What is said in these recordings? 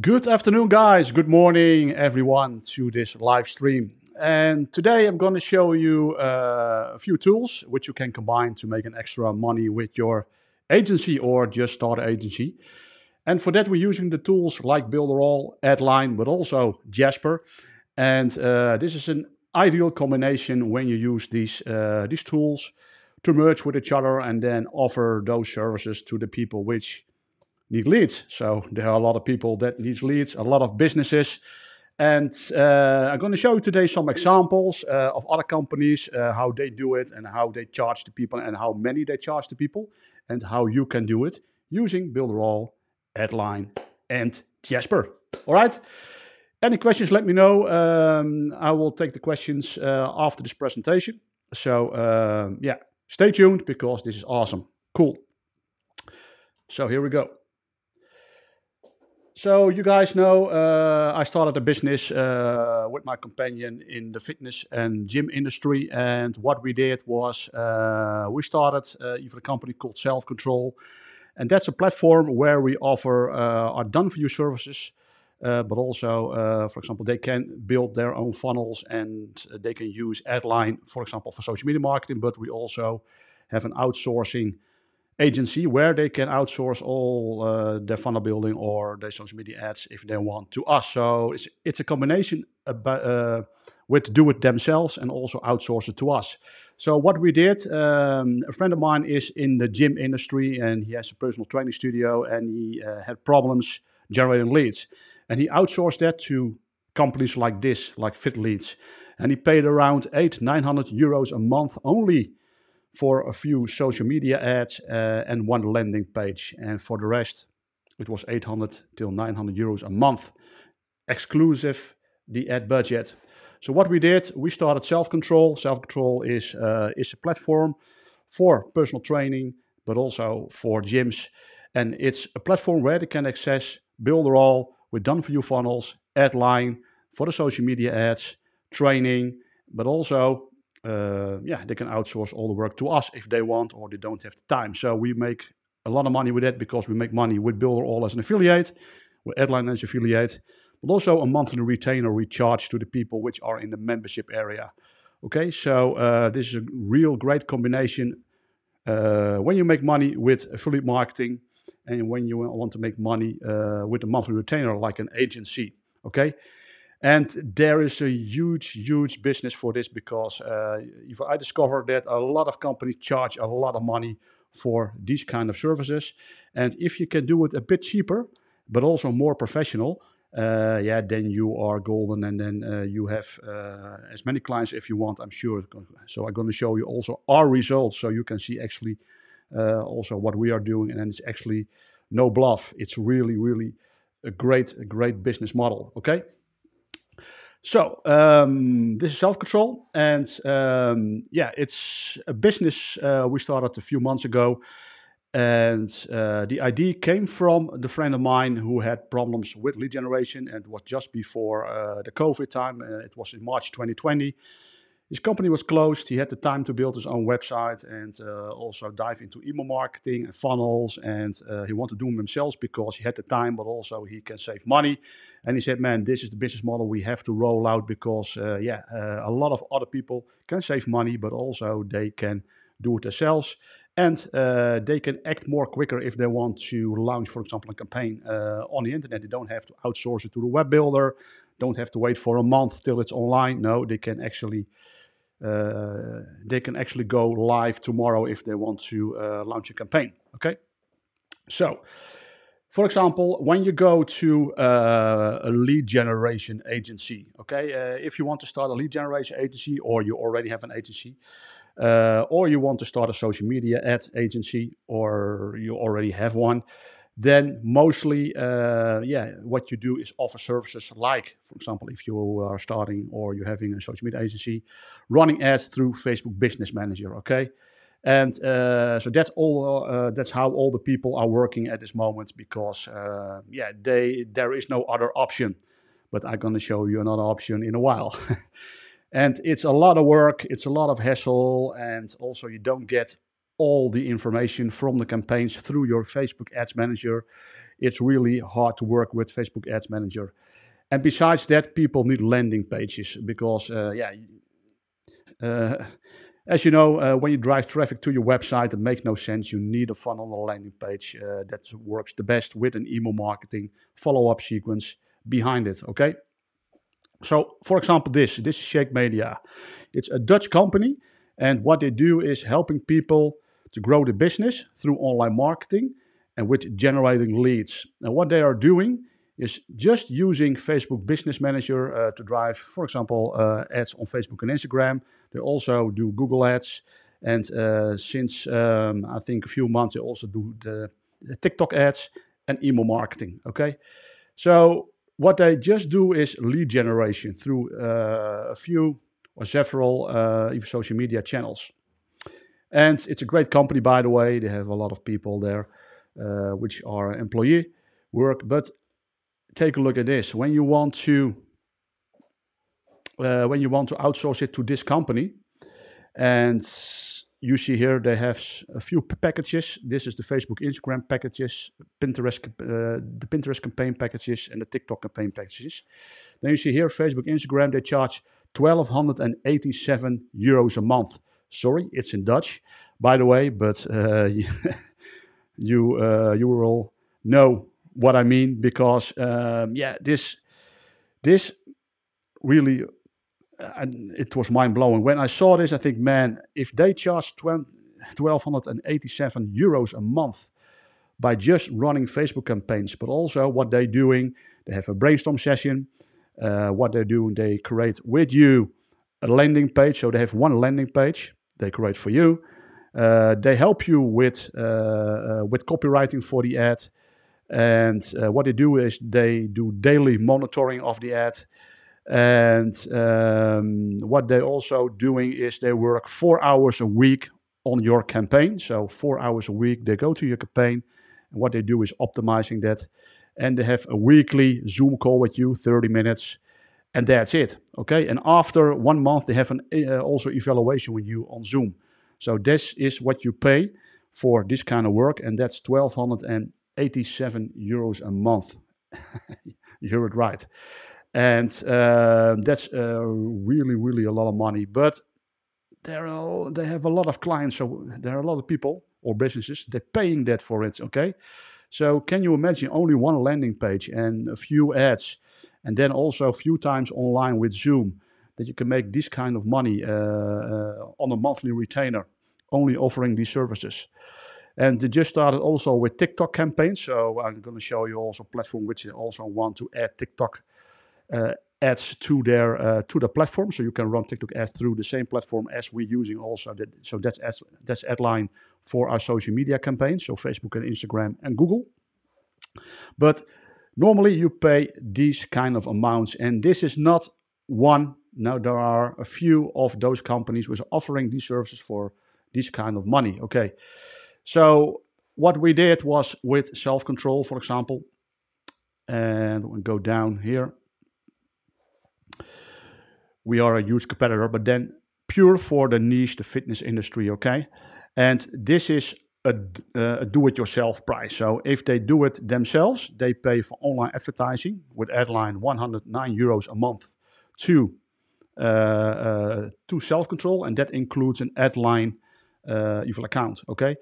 Good afternoon, guys. Good morning, everyone, to this live stream. And today I'm going to show you uh, a few tools which you can combine to make an extra money with your agency or just start an agency. And for that, we're using the tools like Builderall, Adline, but also Jasper. And uh, this is an ideal combination when you use these, uh, these tools to merge with each other and then offer those services to the people which need leads. So there are a lot of people that need leads, a lot of businesses. And uh, I'm going to show you today some examples uh, of other companies, uh, how they do it and how they charge the people and how many they charge the people and how you can do it using Builderall, Adline and Jasper. All right? Any questions, let me know. Um, I will take the questions uh, after this presentation. So um, yeah, stay tuned because this is awesome. Cool. So here we go so you guys know uh, I started a business uh, with my companion in the fitness and gym industry, and what we did was uh, we started uh, even a company called Self Control, and that's a platform where we offer uh, our done-for-you services. Uh, but also, for example, they can build their own funnels and they can use Adline, for example, for social media marketing. But we also have an outsourcing agency where they can outsource all uh, their funnel building or their social media ads if they want to us. So it's, it's a combination about, uh, with do it themselves and also outsource it to us. So what we did, um, a friend of mine is in the gym industry and he has a personal training studio and he uh, had problems generating leads, and he outsourced that to companies like this, like Fit Leads, and he paid around eight nine hundred euros a month only for a few social media ads uh, and one landing page. And for the rest, it was 800 till 900 euros a month, exclusive the ad budget. So what we did, we started Self Control. Self Control is uh, is a platform for personal training, but also for gyms, and it's a platform where they can access Builderall with done-for-you funnels, ad line for the social media ads, training, but also uh, yeah, they can outsource all the work to us if they want or they don't have the time. So we make a lot of money with that because we make money with Builder All as an affiliate, with Adline as affiliate, but also a monthly retainer we charge to the people which are in the membership area. Okay, so uh, this is a real great combination uh, when you make money with affiliate marketing and when you want to make money uh, with a monthly retainer like an agency. Okay, and there is a huge, huge business for this because uh, I discovered that a lot of companies charge a lot of money for these kind of services. And if you can do it a bit cheaper, but also more professional, uh, yeah, then you are golden, and then uh, you have uh, as many clients if you want. I'm sure. So I'm going to show you also our results, so you can see actually uh, also what we are doing, and it's actually no bluff. It's really, really a great, a great business model. Okay. So um, this is self control, and um, yeah, it's a business uh, we started a few months ago, and uh, the idea came from the friend of mine who had problems with lead generation, and was just before uh, the COVID time. Uh, it was in March 2020, his company was closed. He had the time to build his own website and uh, also dive into email marketing and funnels. And uh, he wanted to do them himself because he had the time, but also he can save money. And he said, "Man, this is the business model we have to roll out because, uh, yeah, uh, a lot of other people can save money, but also they can do it themselves." and uh, they can act more quicker if they want to launch, for example, a campaign uh, on the internet. They don't have to outsource it to the web builder, don't have to wait for a month till it's online. No, they can actually uh, they can actually go live tomorrow if they want to uh, launch a campaign. Okay, so for example, when you go to uh, a lead generation agency, okay, uh, if you want to start a lead generation agency or you already have an agency, uh, or you want to start a social media ad agency or you already have one then mostly, uh, yeah, what you do is offer services like, for example, if you are starting or you're having a social media agency, running ads through Facebook Business Manager, okay? And uh, so that's all. Uh, that's how all the people are working at this moment because, uh, yeah, they there is no other option. But I'm gonna show you another option in a while. and it's a lot of work. It's a lot of hassle, and also you don't get all the information from the campaigns through your Facebook Ads Manager. It's really hard to work with Facebook Ads Manager. And besides that, people need landing pages because, uh, yeah, uh, as you know, uh, when you drive traffic to your website, it makes no sense. You need a funnel on a landing page uh, that works the best with an email marketing follow up sequence behind it. Okay. So, for example, this this is Shake Media. It's a Dutch company, and what they do is helping people to grow the business through online marketing and with generating leads. And what they are doing is just using Facebook Business Manager uh, to drive, for example, uh, ads on Facebook and Instagram. They also do Google Ads. And uh, since um, I think a few months, they also do the, the TikTok ads and email marketing. Okay. So, what they just do is lead generation through uh, a few or several uh, social media channels. And it's a great company, by the way. They have a lot of people there, uh, which are employee work. But take a look at this. When you want to uh, when you want to outsource it to this company, and you see here they have a few packages. This is the Facebook, Instagram packages, Pinterest, uh, the Pinterest campaign packages, and the TikTok campaign packages. Then you see here Facebook, Instagram. They charge 1,287 euros a month. Sorry, it's in Dutch, by the way, but uh, you uh, you will know what I mean because um, yeah, this this really uh, and it was mind blowing when I saw this. I think, man, if they charge 20, 1287 euros a month by just running Facebook campaigns, but also what they're doing, they have a brainstorm session. Uh, what they're doing, they create with you a landing page. So they have one landing page they create for you. Uh, they help you with uh, uh, with copywriting for the ad, and uh, what they do is they do daily monitoring of the ad. And um, what they're also doing is they work four hours a week on your campaign. So four hours a week, they go to your campaign. And what they do is optimizing that. And they have a weekly Zoom call with you, 30 minutes, and that's it, okay? And after one month, they have an uh, also evaluation with you on Zoom. So this is what you pay for this kind of work, and that's 1,287 euros a month. you heard it right. And uh, that's uh, really, really a lot of money. But there are, they have a lot of clients, so there are a lot of people or businesses, they're paying that for it, okay? So can you imagine only one landing page and a few ads and then also a few times online with Zoom, that you can make this kind of money uh, uh on a monthly retainer, only offering these services. And they just started also with TikTok campaigns. So I'm going to show you also platform which also want to add TikTok uh, ads to their uh, to the platform. So you can run TikTok ads through the same platform as we're using also. That, so that's ads, that's line for our social media campaigns. So Facebook and Instagram and Google. But Normally you pay these kind of amounts and this is not one. Now there are a few of those companies which are offering these services for this kind of money. Okay. So what we did was with self-control, for example, and we go down here. We are a huge competitor, but then pure for the niche, the fitness industry, okay? And this is a, eh, a do-it-yourself price. So if they do it themselves, they pay for online advertising with Adline 109 euros a month to uh, to self-control, and that includes an Adline uh, evil account. Okay.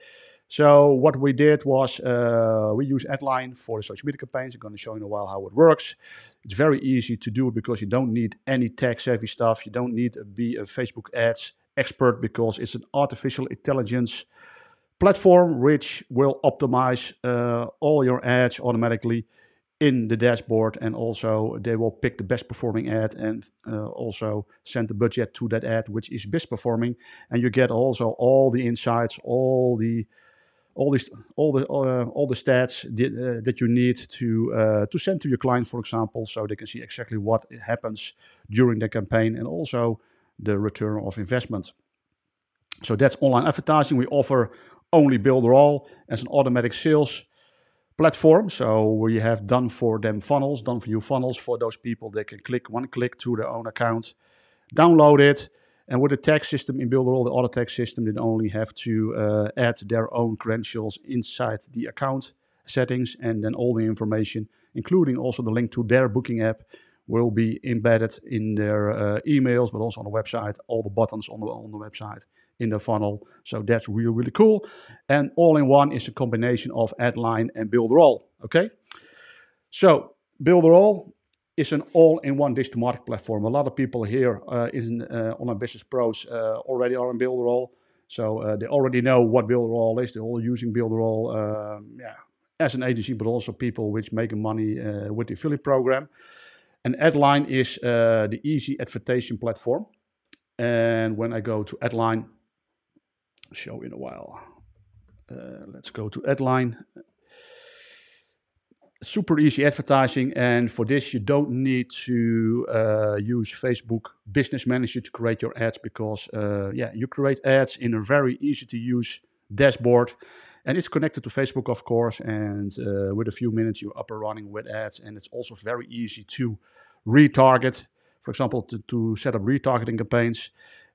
So what we did was uh, we use Adline for the social media campaigns. I'm going to show you in a while how it works. It's very easy to do because you don't need any tech-savvy stuff. You don't need to be a Facebook ads expert because it's an artificial intelligence platform, which will optimize uh, all your ads automatically in the dashboard. And also, they will pick the best performing ad and uh, also send the budget to that ad, which is best performing. And you get also all the insights, all the all these, all the, uh, all the stats that, uh, that you need to uh, to send to your client, for example, so they can see exactly what happens during the campaign and also the return of investment. So that's online advertising. We offer only builder all as an automatic sales platform. So we have done for them funnels, done for you funnels for those people. They can click one click to their own account, download it. And with the tax system in Builderall, the auto tax system, they only have to uh, add their own credentials inside the account settings and then all the information, including also the link to their booking app, will be embedded in their uh, emails, but also on the website, all the buttons on the, on the website in the funnel. So that's really, really cool. And all in one is a combination of Adline and Builder All. Okay. So Builder All is an all-in-one digital marketing platform. A lot of people here uh, in uh, online business pros uh, already are in Builderall, so uh, they already know what Builderall is. They're all using Builderall, um, yeah, as an agency, but also people which make money uh, with the affiliate program. And Adline is uh, the easy advertising platform. And when I go to Adline, show in a while. Uh, let's go to Adline. Super easy advertising. And for this, you don't need to uh, use Facebook Business Manager to create your ads because, uh, yeah, you create ads in a very easy to use dashboard and it's connected to Facebook, of course. And uh, with a few minutes, you're up and running with ads. And it's also very easy to retarget, for example, to, to set up retargeting campaigns.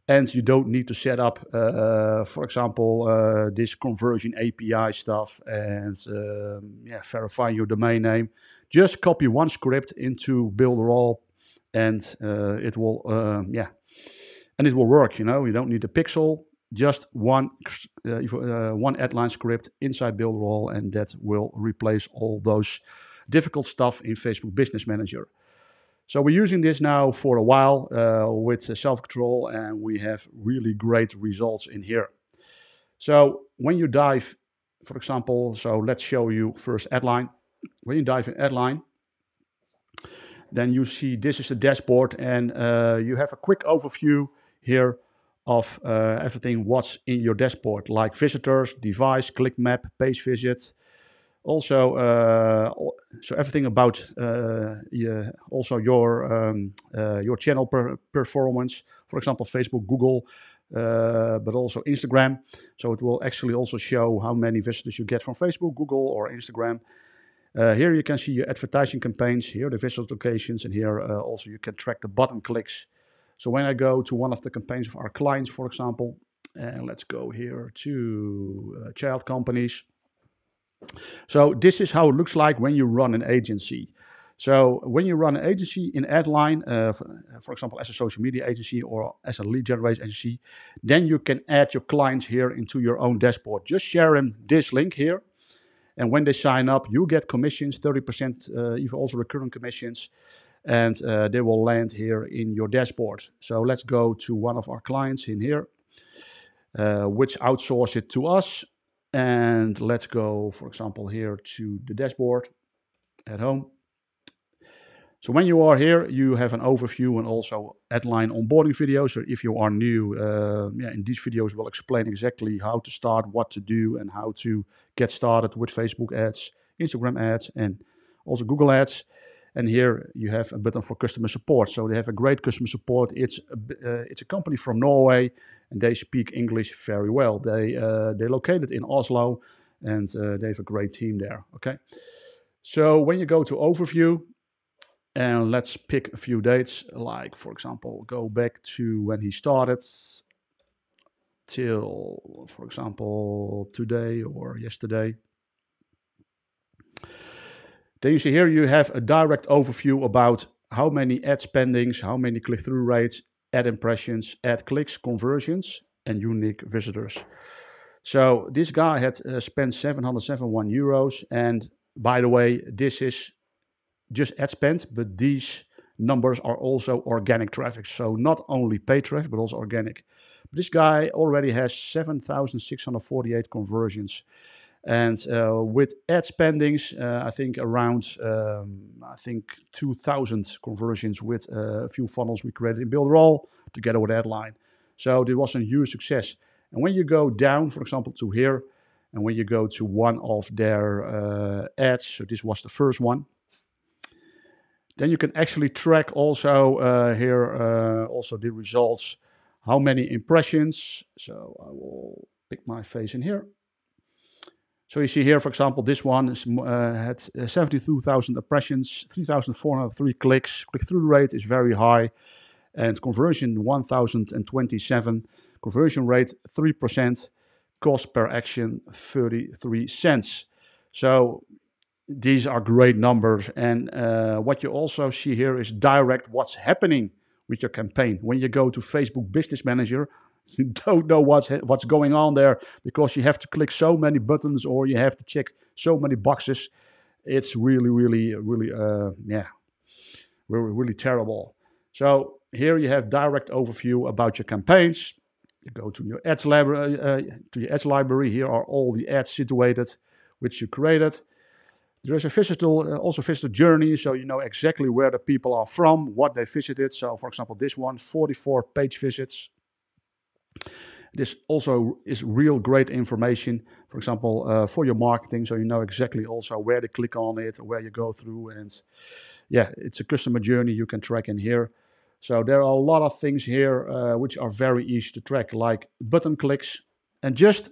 And you don't need to set up, uh, for example, uh, this conversion API stuff and um, yeah, verify your domain name. Just copy one script into Builder All, and uh, it will um, yeah, and it will work. You know, you don't need a pixel just one uh, uh one adline script inside build Builderall, and that will replace all those difficult stuff in Facebook Business Manager. So we're using this now for a while uh, with self-control, and we have really great results in here. So when you dive, for example, so let's show you first Adline. When you dive in Adline, then you see this is the dashboard, and uh, you have a quick overview here of uh, everything what's in your dashboard, like visitors, device, click map, page visits. Also, uh, so everything about uh, yeah, also your um, uh, your channel per performance, for example, Facebook, Google, uh, but also Instagram. So it will actually also show how many visitors you get from Facebook, Google, or Instagram. Uh, here you can see your advertising campaigns. Here the visual locations, and here also you can track the button clicks so when I go to one of the campaigns of our clients, for example, and let's go here to uh, child companies. So this is how it looks like when you run an agency. So when you run an agency in Adline, uh, for, for, example, as a social media agency or as a lead generation agency, then you can add your clients here into your own dashboard. Just share them this link here. And when they sign up, you get commissions, 30%, uh, even also recurring commissions and uh, they will land here in your dashboard. So let's go to one of our clients in here, uh, which outsource it to us. And let's go, for example, here to the dashboard at home. So when you are here, you have an overview and also headline onboarding videos. So if you are new, uh, yeah, in these videos we'll explain exactly how to start, what to do, and how to get started with Facebook ads, Instagram ads, and also Google ads. And here you have a button for customer support. So they have a great customer support. It's a, uh, it's a company from Norway, and they speak English very well. They uh, they're located in Oslo, and uh, they have a great team there. Okay, so when you go to overview, and let's pick a few dates. Like for example, go back to when he started till, for example, today or yesterday. Then you see here you have a direct overview about how many ad spendings, how many click-through rates, ad impressions, ad clicks, conversions, and unique visitors. So this guy had uh, spent 771 euros. And by the way, this is just ad spend, but these numbers are also organic traffic. So not only paid traffic, but also organic. this guy already has 7,648 conversions. And uh, with ad spendings, uh, I think around um, I think 2,000 conversions with uh, a few funnels we created in Builderall together with Adline. So it was a huge success. And when you go down, for example, to here, and when you go to one of their uh, ads, so this was the first one. Then you can actually track also uh, here uh, also the results, how many impressions. So I will pick my face in here so you see here, for example, this one is, uh, had uh, 72,000 impressions, 3,403 clicks. Click-through rate is very high, and conversion 1,027. Conversion rate 3%. Cost per action 33 cents. So these are great numbers. And uh, what you also see here is direct what's happening with your campaign. When you go to Facebook Business Manager you don't know what's what's going on there because you have to click so many buttons or you have to check so many boxes. It's really, really, really, uh, yeah, really, really terrible. So here you have direct overview about your campaigns. You go to your ads library. Uh, uh to your ads library, here are all the ads situated which you created. There is a visitor, uh, also visitor journey, so you know exactly where the people are from, what they visited. So, for example, this one, 44 page visits. This also is real great information, for example, uh, for your marketing, so you know exactly also where to click on it, where you go through, and yeah, it's a customer journey you can track in here. So there are a lot of things here uh, which are very easy to track, like button clicks, and just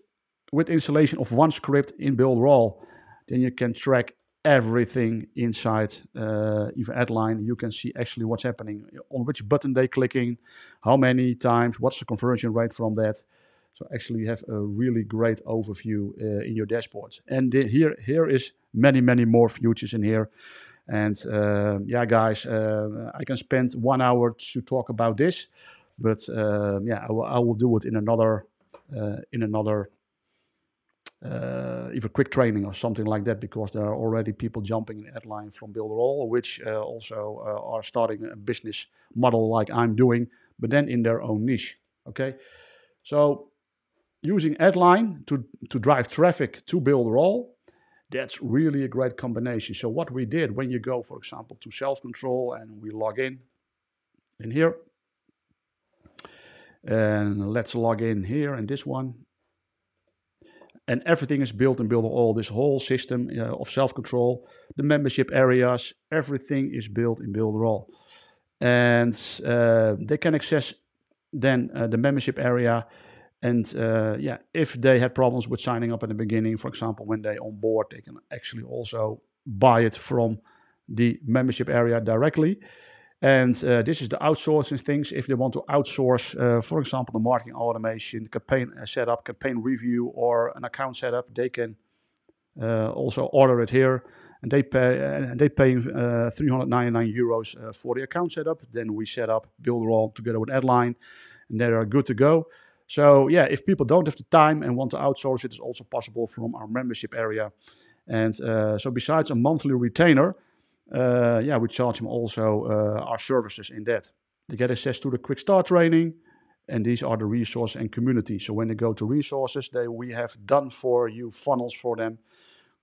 with installation of one script in Build Roll, then you can track everything inside uh, even Adline. You can see actually what's happening, on which button they're clicking, how many times, what's the conversion rate from that. So actually you have a really great overview uh, in your dashboard. And the, here, here is many, many more features in here. And uh, yeah, guys, uh, I can spend one hour to talk about this, but uh, yeah, I, I will do it in another uh, in another uh, even quick training or something like that, because there are already people jumping in Adline from Builderall, which uh, also uh, are starting a business model like I'm doing, but then in their own niche. Okay, so using Adline to to drive traffic to Builderall, that's really a great combination. So what we did when you go, for example, to self control and we log in in here, and let's log in here and this one and everything is built in Builder All, this whole system uh, of self control, the membership areas, everything is built in Builder All. And uh, they can access then uh, the membership area. And uh, yeah, if they had problems with signing up in the beginning, for example, when they onboard, they can actually also buy it from the membership area directly. And uh, this is the outsourcing things. If they want to outsource, uh, for example, the marketing automation, campaign uh, setup, campaign review, or an account setup, they can uh, also order it here. And they pay, uh, and they pay uh, 399 euros for the account setup. Then we set up Builder all together with Adline, and they are good to go. So yeah, if people don't have the time and want to outsource, it is also possible from our membership area. And so besides a monthly retainer, uh, yeah, we charge them also uh, our services in that. They get access to the quick start training, and these are the resource and community. So when they go to resources, they we have done for you funnels for them,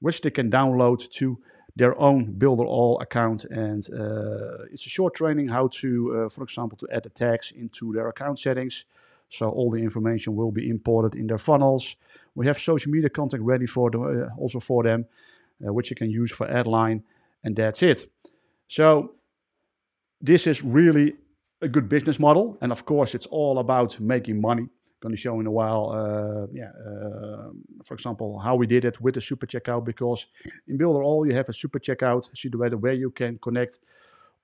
which they can download to their own Builder All account. And uh, it's a short training how to, uh, for example, to add the tags into their account settings. So all the information will be imported in their funnels. We have social media content ready for them, uh, also for them, uh, which you can use for Adline and that's it. So this is really a good business model. And of course, it's all about making money. Going to show in a while, uh, yeah, uh, for example, how we did it with the super checkout. Because in Builder All, you have a super checkout situated where you can connect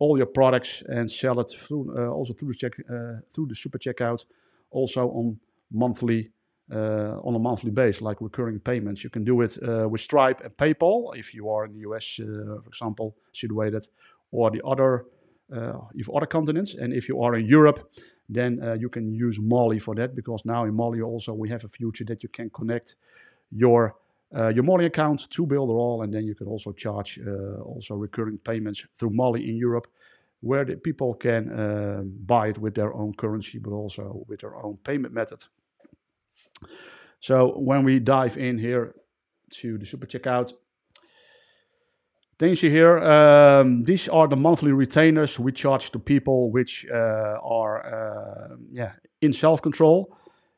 all your products and sell it through uh, also through the check uh, through the super checkout, also on monthly uh, on a monthly base, like recurring payments. You can do it uh, with Stripe and PayPal if you are in the US, uh, for example, situated, or the other uh, if other continents. And if you are in Europe, then uh, you can use Molly for that because now in Molly also we have a feature that you can connect your uh, your Molly account to Builderall, and then you can also charge also recurring payments through Molly in Europe where the people can uh, buy it with their own currency, but also with their own payment method. So when we dive in here to the super checkout, things you here, um, these are the monthly retainers we charge to people which uh, are uh, yeah, in self-control.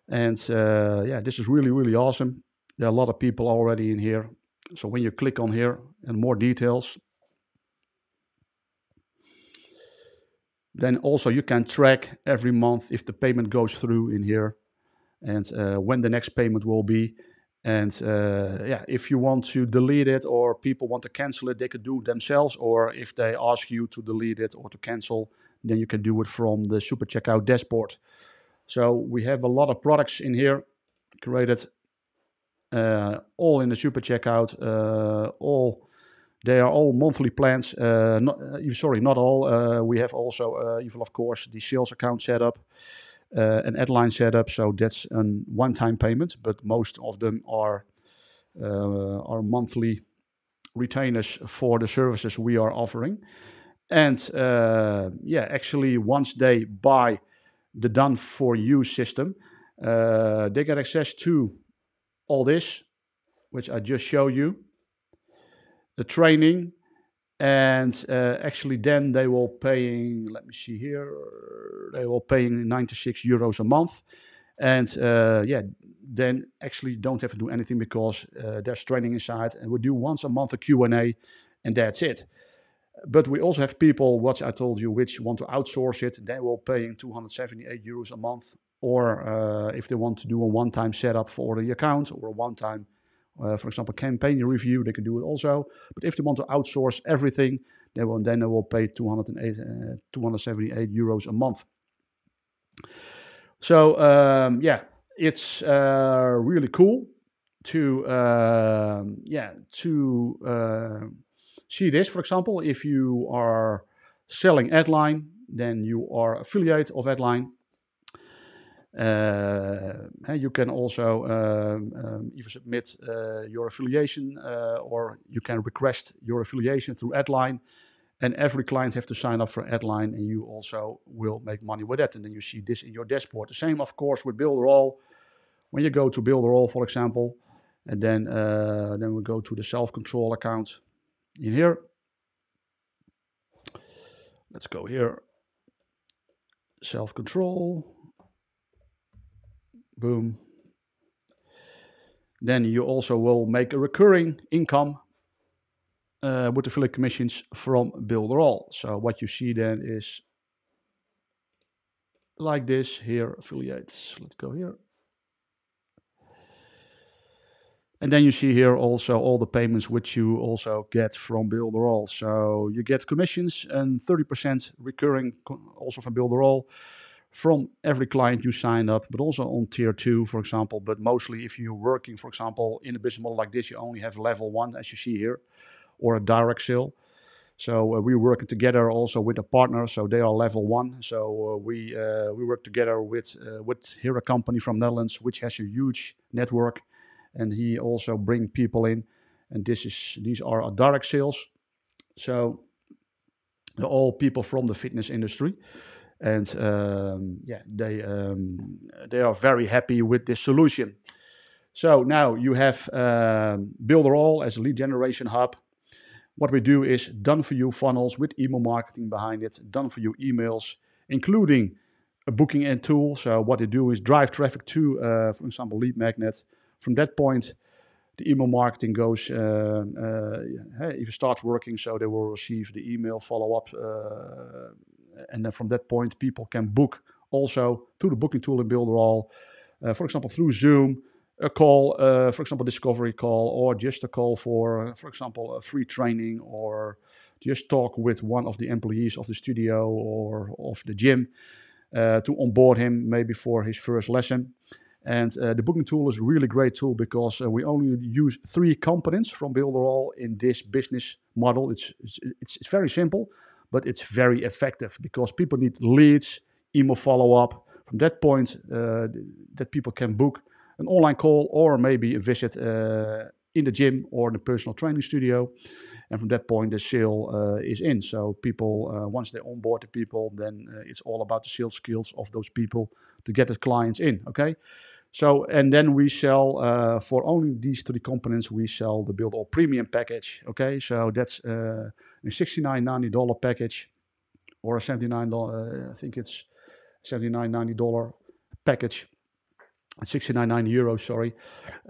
And uh, yeah, this is really, really awesome. There are a lot of people already in here. So when you click on here and more details, then also you can track every month if the payment goes through in here and uh, when the next payment will be. And uh, yeah, if you want to delete it or people want to cancel it, they could do it themselves. Or if they ask you to delete it or to cancel, then you can do it from the Super Checkout dashboard. So we have a lot of products in here created, uh, all in the Super Checkout. Uh, all they are all monthly plans. Uh, not, uh, sorry, not all. we have also even of course the sales account set up. Uh, an headline setup. So that's a one-time payment, but most of them are uh, are monthly retainers for the services we are offering. And uh, yeah, actually, once they buy the done for you system, they get access to all this, which I just showed you, the training, and uh, actually then they were paying let me see here they were paying 96 euros a month and uh, yeah then actually don't have to do anything because uh, there's training inside and we do once a month a q&a and that's it but we also have people what i told you which want to outsource it they will paying 278 euros a month or uh, if they want to do a one-time setup for the account or a one-time uh, for example, campaign review, they can do it also. But if they want to outsource everything, they will, then they will pay uh, 278 euros a month. So um, yeah, it's uh, really cool to um, yeah to uh, see this. For example, if you are selling Adline, then you are affiliate of Adline. Eh, you can also um, um, even submit eh, your affiliation eh, or you can request your affiliation through Adline. And every client have to sign up for Adline and you also will make money with that. And then you see this in your dashboard. The same, of course, with Builder All. When you go to Builder All, for example, and then, then we go to the self-control account in here. Let's go here self control boom. Then you also will make a recurring income uh, with affiliate commissions from Builderall. So what you see then is like this here, affiliates. Let's go here. And then you see here also all the payments which you also get from Builderall. So you get commissions and 30% recurring also from Builderall from every client you sign up, but also on tier two, for example. But mostly, if you're working, for example, in a business model like this, you only have level one, as you see here, or a direct sale. So uh, we're working together also with a partner. So they are level one. So uh, we uh, we work together with uh, with here a company from Netherlands which has a huge network, and he also bring people in. And this is these are our direct sales. So all people from the fitness industry and um, yeah, they um, they are very happy with this solution. So now you have um, Builderall as a lead generation hub. What we do is done for you funnels with email marketing behind it, done for you emails, including a booking and tool. So what they do is drive traffic to, uh, for example, lead magnet. From that point, the email marketing goes, uh, uh, if it starts working, so they will receive the email follow up uh, and then from that point, people can book also through the booking tool in Builderall, uh, for example, through Zoom, a call, uh, for example, discovery call, or just a call for, uh, for example, a free training, or just talk with one of the employees of the studio or of the gym uh, to onboard him maybe for his first lesson. And uh, the booking tool is a really great tool because uh, we only use three components from Builderall in this business model. It's, it's, it's, it's very simple but it's very effective because people need leads, email follow up. From that point, uh, that people can book an online call or maybe a visit uh, in the gym or in the personal training studio. And from that point, the sale uh, is in. So people, uh, once they onboard the people, then uh, it's all about the sales skills of those people to get the clients in. Okay. So, and then we sell uh, for only these three components, we sell the Build All Premium package. Okay, so that's uh, a $69.90 package or a $79, uh, I think it's $79.90 package. 69.90 euros, sorry.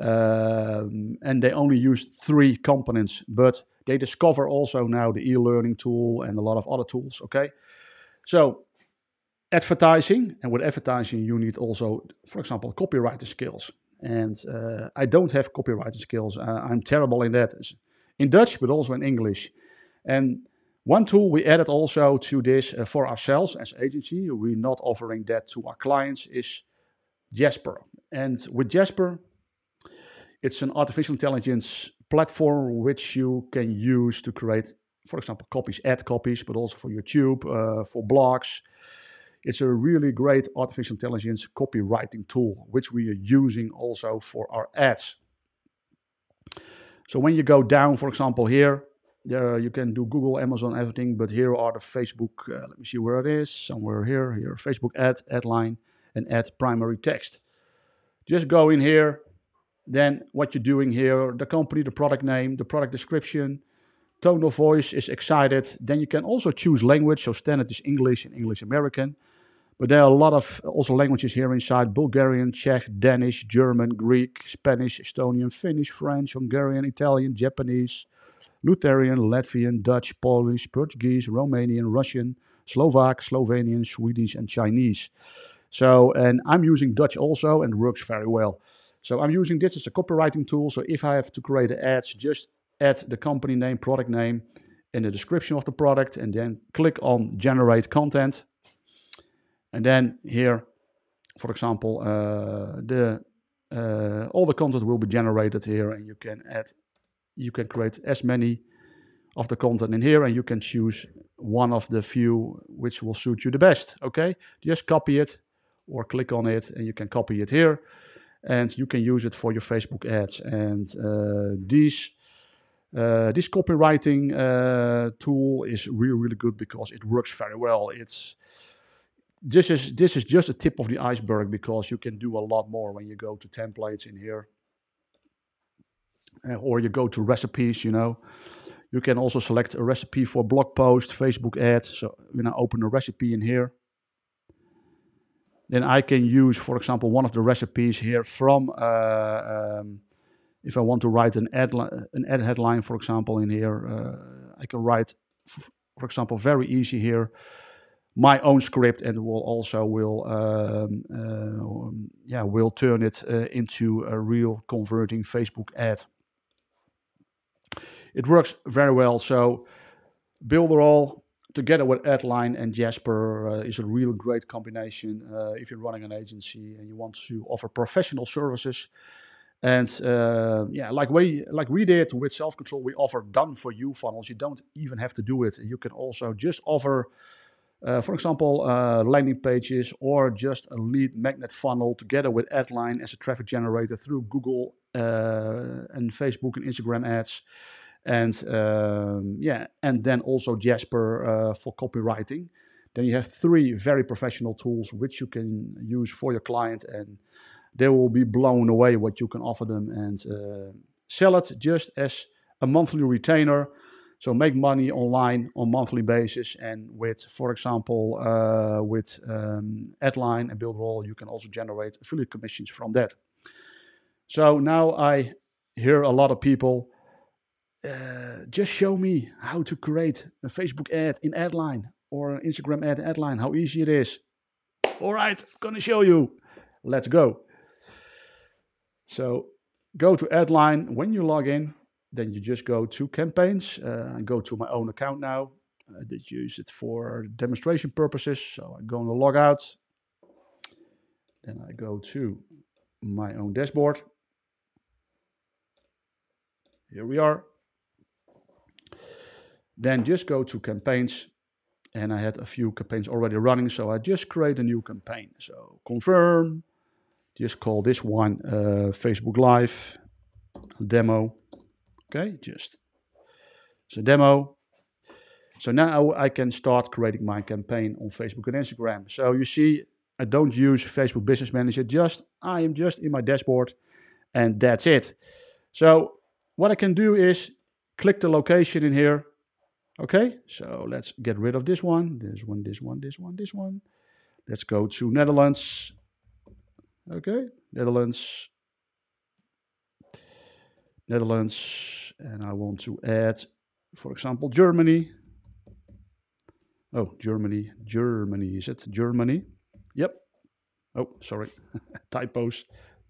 Um, and they only use three components, but they discover also now the e-learning tool and a lot of other tools, okay? So advertising. And with advertising, you need also, for example, copywriting skills. And uh, I don't have copywriting skills. Uh, I'm terrible in that, in Dutch, but also in English. And one tool we added also to this uh, for ourselves as agency, we're not offering that to our clients, is Jasper. And with Jasper, it's an artificial intelligence platform which you can use to create, for example, copies, ad copies, but also for YouTube, uh, for blogs it's a really great artificial intelligence copywriting tool, which we are using also for our ads. So when you go down, for example, here, there you can do Google, Amazon, everything, but here are the Facebook, uh, let me see where it is, somewhere here, here, Facebook ad, ad line, and add primary text. Just go in here, then what you're doing here, the company, the product name, the product description, tone of voice is excited. Then you can also choose language, so standard is English and English American. But there are a lot of uh, also languages here inside Bulgarian, Czech, Danish, German, Greek, Spanish, Estonian, Finnish, French, Hungarian, Italian, Japanese, Lutheran, Latvian, Dutch, Polish, Portuguese, Romanian, Russian, Slovak, Slovenian, Swedish, and Chinese. So, and I'm using Dutch also and works very well. So I'm using this as a copywriting tool. So if I have to create ads, just add the company name, product name in the description of the product, and then click on generate content. And then here, for example, uh, the uh, all the content will be generated here and you can add, you can create as many of the content in here and you can choose one of the few which will suit you the best, okay? Just copy it or click on it and you can copy it here and you can use it for your Facebook ads. And uh, these, uh, this copywriting uh, tool is really, really good because it works very well. It's this is this is just a tip of the iceberg because you can do a lot more when you go to templates in here uh, or you go to recipes you know you can also select a recipe for blog post facebook ads so you know open a recipe in here then i can use for example one of the recipes here from uh, um, if i want to write an ad an ad headline for example in here uh, i can write for example very easy here my own script and will also will um, uh, yeah will turn it uh, into a real converting Facebook ad. It works very well. So Builderall together with Adline and Jasper uh, is a real great combination uh, if you're running an agency and you want to offer professional services. And uh, yeah, like we like we did with self control, we offer done for you funnels. You don't even have to do it. You can also just offer uh, for example, uh, landing pages or just a lead magnet funnel together with Adline as a traffic generator through Google uh, and Facebook and Instagram ads. And um, yeah, and then also Jasper uh, for copywriting. Then you have three very professional tools which you can use for your client, and they will be blown away what you can offer them and uh, sell it just as a monthly retainer so make money online on monthly basis, and with, for example, uh, with um, Adline and BuildRoll, you can also generate affiliate commissions from that. So now I hear a lot of people uh, just show me how to create a Facebook ad in Adline or an Instagram ad in Adline. How easy it is. I'm gonna show you. Let's go. So go to Adline when you log in then you just go to campaigns uh, and go to my own account now. I did use it for demonstration purposes. So I go on the logout. Then I go to my own dashboard. Here we are. Then just go to campaigns. And I had a few campaigns already running. So I just create a new campaign. So confirm. Just call this one uh, Facebook Live demo. Okay, just so demo. So now I can start creating my campaign on Facebook and Instagram. So you see, I don't use Facebook Business Manager. Just I am just in my dashboard, and that's it. So what I can do is click the location in here. Okay, so let's get rid of this one, this one, this one, this one, this one. Let's go to Netherlands. Okay, Netherlands. Netherlands, and I want to add, for example, Germany. Oh, Germany, Germany, is it Germany? Yep. Oh, sorry, typos.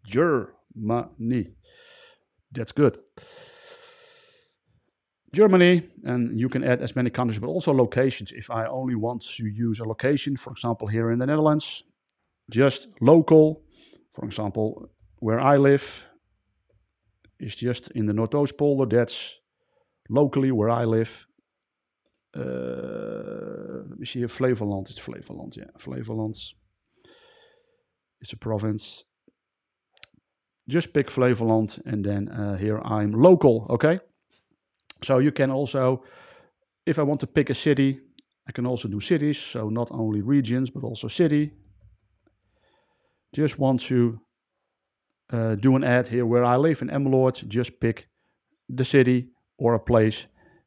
Germany. That's good. Germany, and you can add as many countries, but also locations. If I only want to use a location, for example, here in the Netherlands, just local, for example, where I live, is just in the Nordoostpolder. Polder. That's locally where I live. Uh, is here Flevoland? It's Flevoland, yeah. Flevoland. It's a province. Just pick Flevoland and then uh, here I'm local, okay? So you can also, if I want to pick a city, I can also do cities. So not only regions, but also city. Just want to uh, do an ad here where I live in Emmeloord, just pick the city or a place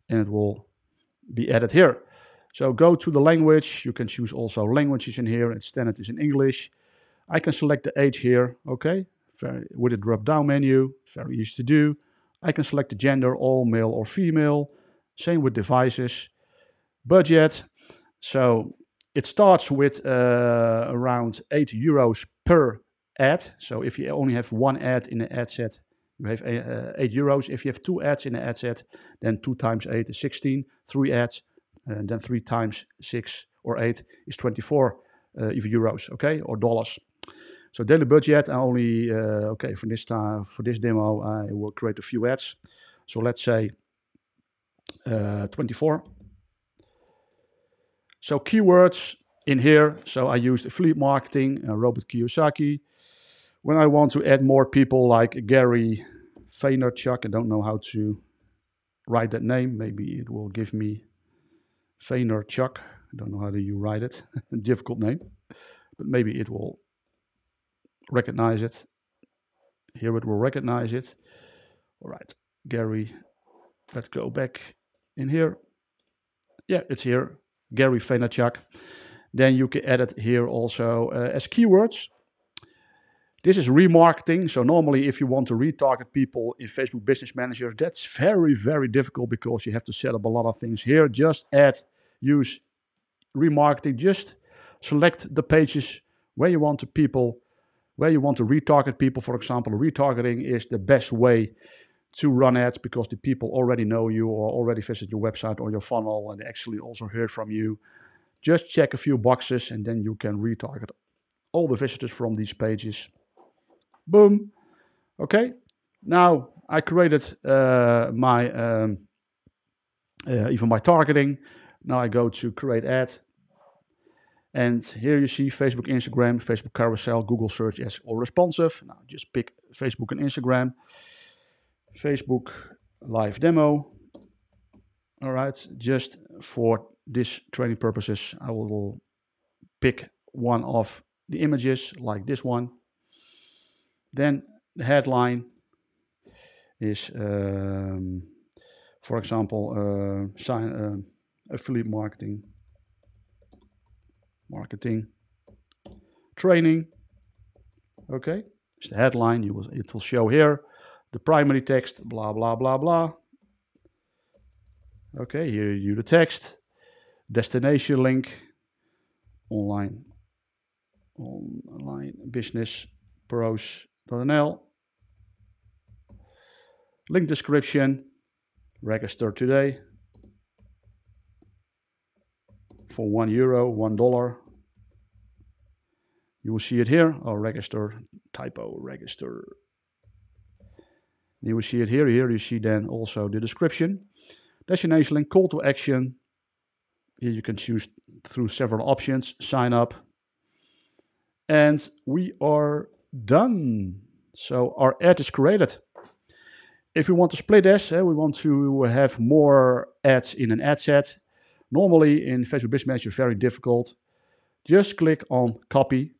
and it will be added here. So go to the language. You can choose also languages in here. It's standard is in English. I can select the age here, okay, very, with a drop-down menu. Very easy to do. I can select the gender, all male or female. Same with devices. Budget. So it starts with uh, around 8 euros per ad. So if you only have one ad in the ad set, you have uh, 8 euros. If you have two ads in the ad set, then 2 times 8 is 16. Three ads, and eh, then 3 times 6 or 8 is 24 uh, euros, okay, or dollars. So daily budget, I only, uh, okay, for this time, for this demo, I will create a few ads. So let's say uh, 24. So keywords in here, so I used affiliate marketing, uh, Robert Kiyosaki, when I want to add more people like Gary Vaynerchuk, I don't know how to write that name. Maybe it will give me Vaynerchuk. I don't know how do you write it. Difficult name, but maybe it will recognize it. Here it will recognize it. All right, Gary, let's go back in here. Yeah, it's here, Gary Vaynerchuk. Then you can add it here also uh, as keywords. This is remarketing. So normally if you want to retarget people in Facebook Business Manager, that's very, very difficult because you have to set up a lot of things here. Just add, use remarketing. Just select the pages where you want to people, where you want to retarget people. For example, retargeting is the best way to run ads because the people already know you or already visit your website or your funnel and actually also heard from you. Just check a few boxes and then you can retarget all the visitors from these pages boom. Okay, now I created uh, my um, uh, even my targeting. Now I go to create ad. And here you see Facebook, Instagram, Facebook carousel, Google search as all responsive. Now just pick Facebook and Instagram. Facebook live demo. All right, just for this training purposes, I will pick one of the images like this one. Then the headline is, um, for example, uh, sign, uh, affiliate marketing, marketing, training. Okay, it's the headline. You will, it will show here the primary text, blah, blah, blah, blah. Okay, here you the text, destination link, online, online business pros nl. Link description. Register today for one euro, one dollar. You will see it here. or register typo register. You will see it here. Here you see then also the description. Destination link, call to action. Here you can choose through several options, sign up. And we are done. So our ad is created. If we want to split this, eh, we want to have more ads in an ad set. Normally in Facebook Business Manager, very difficult. Just click on copy,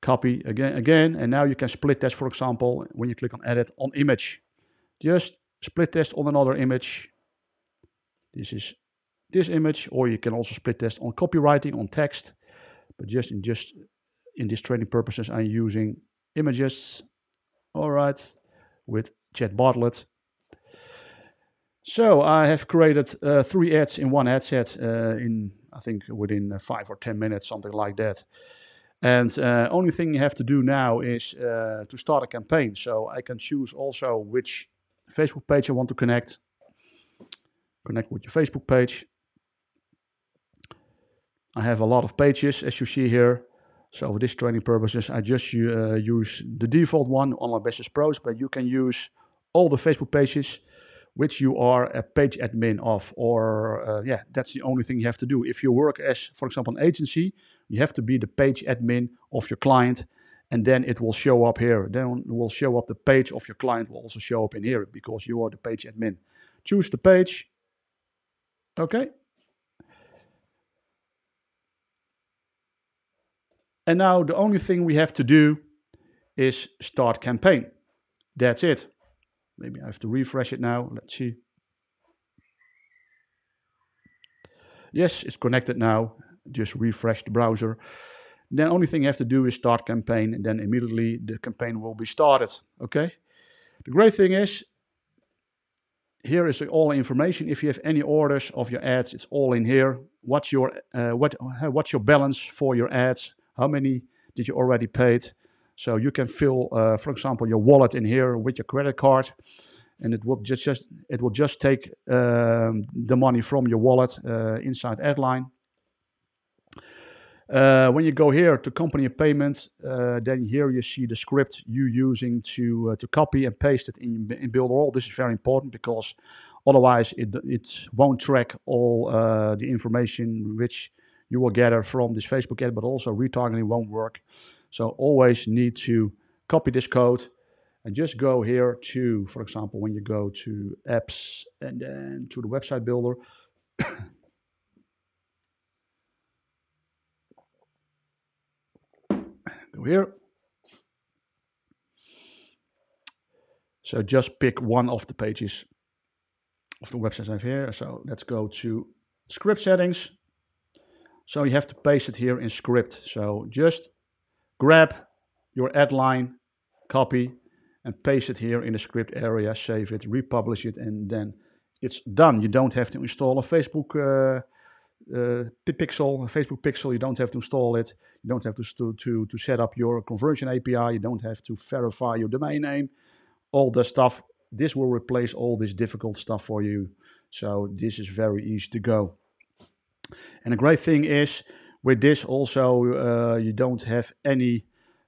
copy again, again, and now you can split test, for example, when you click on edit on image. Just split test on another image. This is this image, or you can also split test on copywriting, on text, but just in just in these training purposes, I'm using images, all right, with Chat Bartlett. So I have created uh, three ads in one ad set uh, in, I think, within uh, five or 10 minutes, something like that. And uh, only thing you have to do now is uh, to start a campaign. So I can choose also which Facebook page I want to connect. Connect with your Facebook page. I have a lot of pages, as you see here. So for this training purposes, I just uh, use the default one, Online Business Pros, but you can use all the Facebook pages which you are a page admin of, or uh, yeah, that's the only thing you have to do. If you work as, for example, an agency, you have to be the page admin of your client, and then it will show up here. Then will show up the page of your client will also show up in here because you are the page admin. Choose the page. Okay. And now the only thing we have to do is start campaign. That's it. Maybe I have to refresh it now. Let's see. Yes, it's connected now. Just refresh the browser. Then only thing you have to do is start campaign and then immediately the campaign will be started. Okay. The great thing is here is all information. If you have any orders of your ads, it's all in here. What's your uh, what uh, what's your balance for your ads? How many did you already paid? So you can fill, uh, for example, your wallet in here with your credit card, and it will just, just it will just take um, the money from your wallet uh, inside Adline. Uh, when you go here to company payments, uh, then here you see the script you using to uh, to copy and paste it in, in All This is very important because otherwise it, it won't track all uh, the information which you will gather from this Facebook ad, but also retargeting won't work. So always need to copy this code and just go here to, for example, when you go to apps and then to the website builder. go here. So just pick one of the pages of the websites I have here. So let's go to script settings. So you have to paste it here in script. So just grab your ad line, copy, and paste it here in the script area, save it, republish it, and then it's done. You don't have to install a Facebook uh, uh, pixel, Facebook pixel. You don't have to install it. You don't have to, to, to set up your conversion API. You don't have to verify your domain name. All the stuff. This will replace all this difficult stuff for you. So this is very easy to go. And a great thing is with this also, uh, you don't have any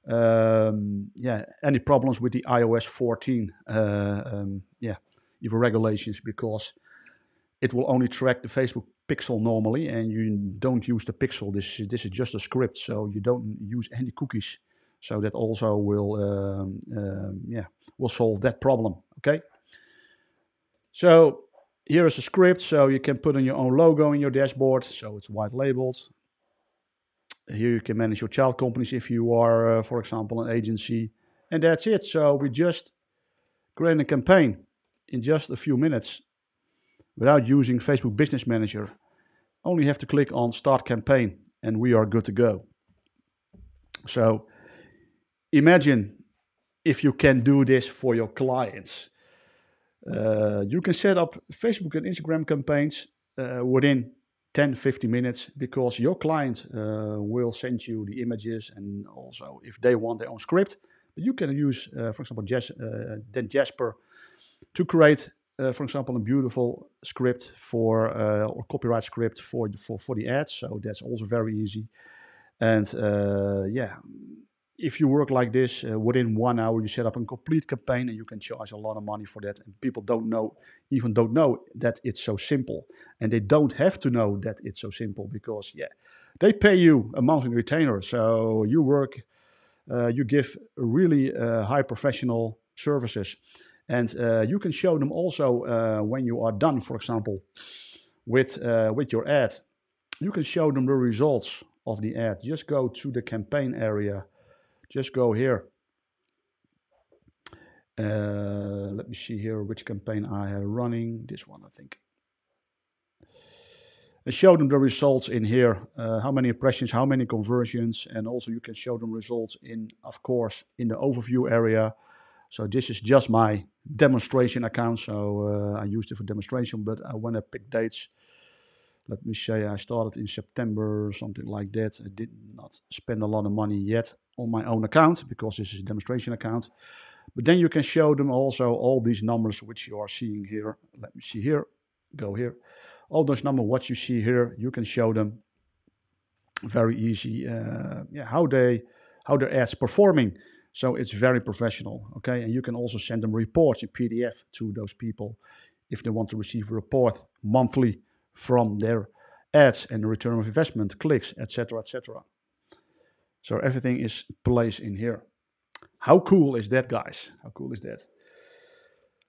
um, yeah any problems with the iOS 14 uh, um, yeah even regulations because it will only track the Facebook pixel normally, and you don't use the pixel. This this is just a script, so you don't use any cookies. So that also will um, um, yeah will solve that problem. Okay. So here is a script, so you can put in your own logo in your dashboard, so it's white labeled. Here you can manage your child companies if you are, uh, for example, an agency. And that's it. So we just create a campaign in just a few minutes without using Facebook Business Manager. Only have to click on Start Campaign and we are good to go. So imagine if you can do this for your clients. Uh, you can set up Facebook and Instagram campaigns uh, within 10 15 minutes because your client uh, will send you the images and also if they want their own script but you can use uh, for example Jas- uh, then jasper to create uh, for example a beautiful script for or copyright script for, for for the ads so that's also very easy and yeah if you work like this, uh, within one hour you set up a complete campaign and you can charge a lot of money for that. And people don't know, even don't know that it's so simple, and they don't have to know that it's so simple because yeah, they pay you a monthly retainer, so you work, uh, you give really uh, high professional services, and uh, you can show them also uh, when you are done, for example, with uh, with your ad, you can show them the results of the ad. Just go to the campaign area just go here. Uh, let me see here which campaign I had running. This one, I think. And show them the results in here. Uh, how many impressions, how many conversions, and also you can show them results in, of course, in the overview area. So this is just my demonstration account. So uh, I used it for demonstration, but I want to pick dates. Let me say I started in September, something like that. I did not spend a lot of money yet on my own account because this is a demonstration account. But then you can show them also all these numbers which you are seeing here. Let me see here, go here. All those numbers what you see here, you can show them very easy uh, yeah, how they how their ads performing. So it's very professional, okay? And you can also send them reports in PDF to those people if they want to receive a report monthly from their ads and the return of investment, clicks, etc., etc. So everything is placed in here. How cool is that, guys? How cool is that?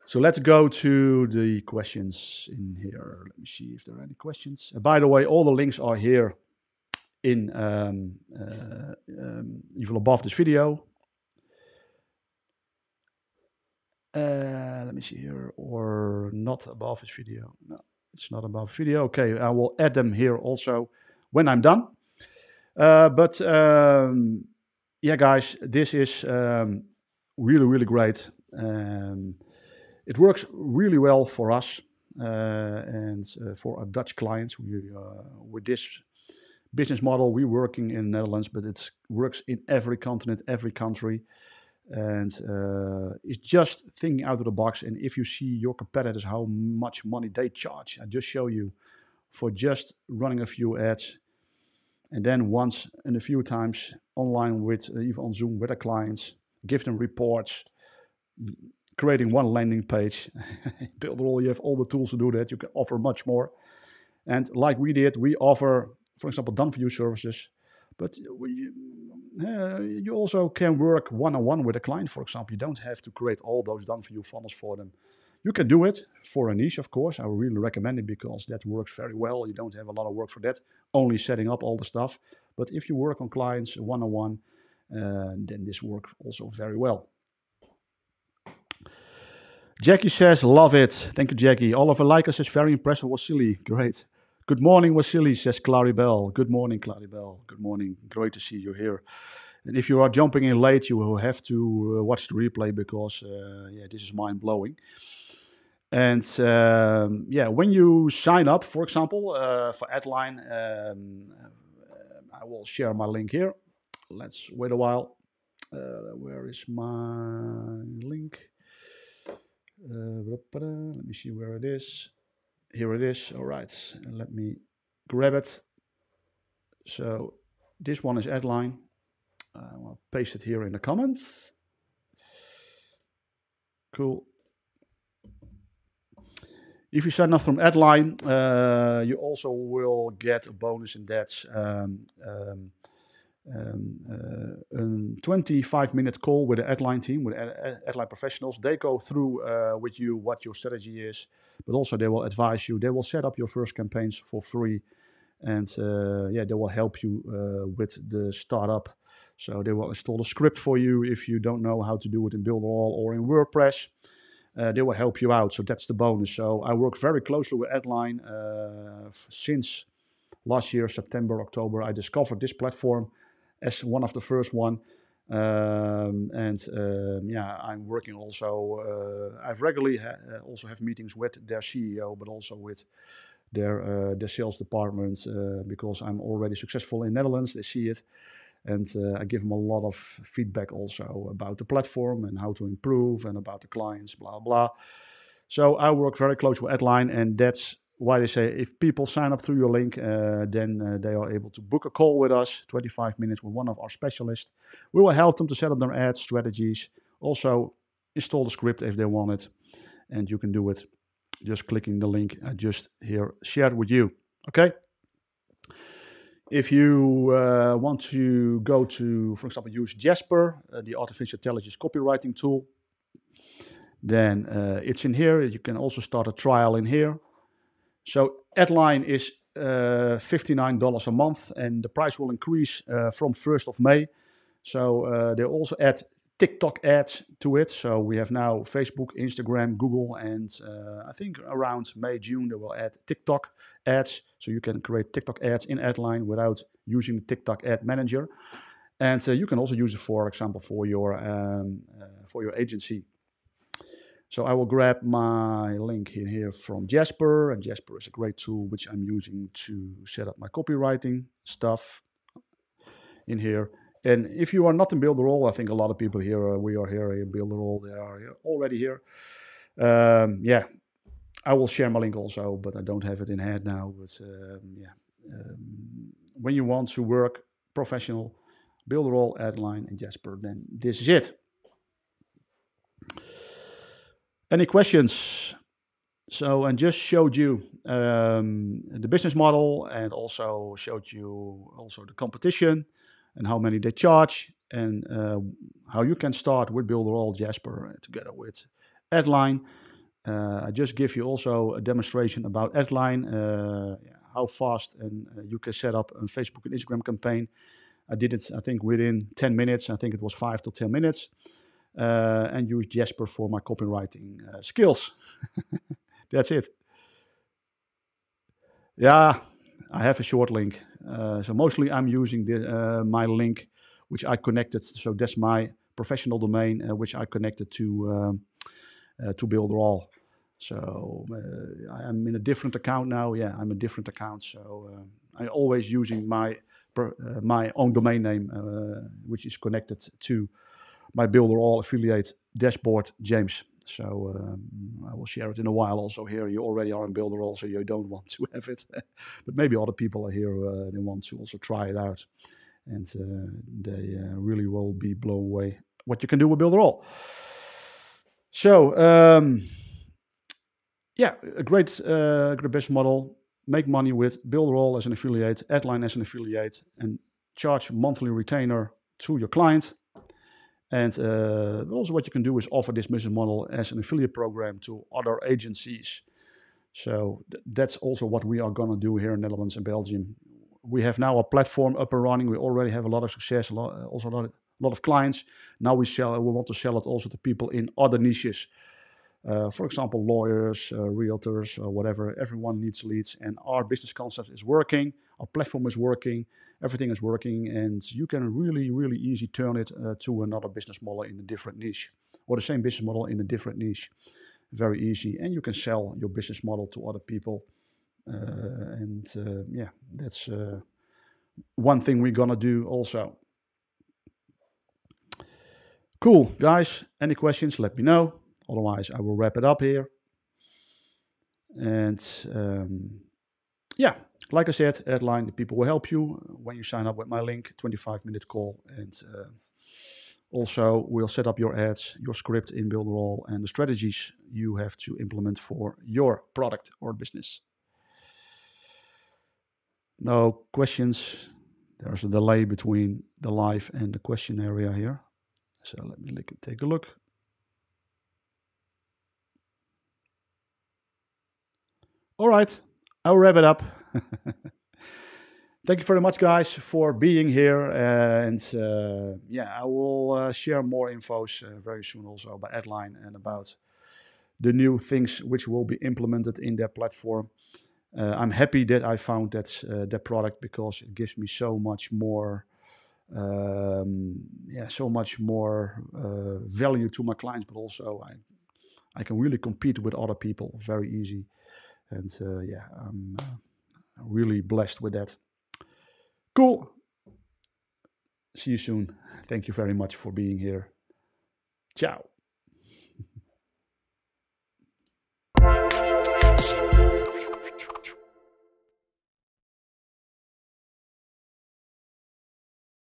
So let's go to the questions in here. Let me see if there are any questions. Uh, by the way, all the links are here in um, uh, um, even above this video. Uh, let me see here, or not above this video. No, it's not above video. Okay, I will add them here also when I'm done. Uh, but um, yeah, guys, this is um, really, really great. Um, it works really well for us uh, and uh, for our Dutch clients. We, uh, with this business model, we're working in Netherlands, but it works in every continent, every country. And uh, it's just thinking out of the box. And if you see your competitors, how much money they charge, I just show you for just running a few ads and then once and a few times online with uh, even on Zoom with our clients, give them reports, creating one landing page, build all you have all the tools to do that. You can offer much more, and like we did, we offer, for example, done for you services, but we, uh, you also can work one on one with a client. For example, you don't have to create all those done for you funnels for them. You can do it for a niche, of course. I really recommend it because that works very well. You don't have a lot of work for that, only setting up all the stuff. But if you work on clients one-on-one, uh, then this works also very well. Jackie says, love it. Thank you, Jackie. Oliver Leica says, very impressive, Wassili. Great. Good morning, Wassili, says Claribel. Good morning, Claribel. Good morning. Great to see you here. And if you are jumping in late, you will have to uh, watch the replay because, uh, yeah, this is mind-blowing. And um, yeah, when you sign up, for example, uh, for Adline, um, uh, I will share my link here. Let's wait a while. Uh, where is my link? Uh, let me see where it is. Here it is. All right. Let me grab it. So this one is Adline. I'll paste it here in the comments. Cool. If you sign up from Adline, uh, you also will get a bonus, in that um, um, um, uh, a 25 minute call with the Adline team, with Adline professionals. They go through uh, with you what your strategy is, but also they will advise you. They will set up your first campaigns for free, and uh, yeah, they will help you uh, with the startup. So they will install a script for you if you don't know how to do it in Builderall or in WordPress uh, they will help you out. So that's the bonus. So I work very closely with Adline uh, since last year, September, October. I discovered this platform as one of the first one. Um, and um, yeah, I'm working also. Uh, I've regularly ha uh, also have meetings with their CEO, but also with their uh, their sales department uh, because I'm already successful in Netherlands. They see it. And uh, I give them a lot of feedback also about the platform and how to improve and about the clients, blah, blah. So I work very close with Adline, and that's why they say if people sign up through your link, uh, then uh, they are able to book a call with us, 25 minutes with one of our specialists. We will help them to set up their ad strategies, also install the script if they want it, and you can do it just clicking the link I just here shared with you. Okay. If you uh, want to go to, for example, use Jasper, uh, the artificial intelligence copywriting tool, then uh, it's in here. You can also start a trial in here. So Adline is uh, $59 a month and the price will increase uh, from 1st of May. So uh, they also add TikTok ads to it. So we have now Facebook, Instagram, Google, and uh, I think around May, June, they will add TikTok ads. So you can create TikTok ads in Adline without using the TikTok ad manager. And uh, you can also use it, for example, for your, um, uh, for your agency. So I will grab my link in here from Jasper. And Jasper is a great tool which I'm using to set up my copywriting stuff in here. And if you are not in Build Role, I think a lot of people here, uh, we are here uh, in Build Role, they are already here. Um, yeah, I will share my link also, but I don't have it in hand now. But um, yeah, um, when you want to work professional, Build a Role, Adline, and Jasper, then this is it. Any questions? So, and just showed you um, the business model and also showed you also the competition and how many they charge and uh, how you can start with Builder All Jasper together with Adline. Uh, I just give you also a demonstration about Adline, uh, how fast and uh, you can set up a Facebook and Instagram campaign. I did it, I think, within 10 minutes. I think it was five to 10 minutes. Uh, and use Jasper for my copywriting uh, skills. That's it. Yeah, I have a short link. Uh, so mostly I'm using the, uh, my link, which I connected. So that's my professional domain, uh, which I connected to um, to Builderall. So I'm in a different account now. Yeah, I'm a different account. So I'm always using my my own domain name, which is connected to my Builderall affiliate dashboard, James. So um, I will share it in a while. Also here, you already are in Builder, also you don't want to have it, but maybe other people are here uh, they want to also try it out, and uh, they uh, really will be blown away what you can do with Builder all. So um, yeah, a great uh, great business model. Make money with Builder all as an affiliate, Adline as an affiliate, and charge monthly retainer to your client and uh, also, what you can do is offer this business model as an affiliate program to other agencies. So th- that's also what we are going to do here in Netherlands and Belgium. We have now a platform up and running. We already have a lot of success, a lot, also a lot of, a lot of clients. Now we sell. We want to sell it also to people in other niches. Uh, for example, lawyers, uh, realtors, uh, whatever, everyone needs leads. And our business concept is working, our platform is working, everything is working. And you can really, really easy turn it uh, to another business model in a different niche or the same business model in a different niche. Very easy. And you can sell your business model to other people. Uh, and yeah, that's one thing we're going to do also. Cool, guys. Any questions? Let me know. Otherwise, I will wrap it up here. And um, yeah, like I said, headline, the people will help you uh, when you sign up with my link, 25 minute call. And uh, also, we'll set up your ads, your script in Builderall, and the strategies you have to implement for your product or business. No questions. There's a delay between the live and the question area here. So let me take a look. All right, I'll wrap it up. Thank you very much, guys, for being here. Uh, and uh, yeah, I will uh, share more infos uh, very soon also by Adline and about the new things which will be implemented in their platform. Uh, I'm happy that I found that uh, that product because it gives me so much more, um, yeah, so much more value to my clients, but also I, I can really compete with other people very easy. And uh, yeah, I'm uh, really blessed with that. Cool. See you soon. Thank you very much for being here. Ciao.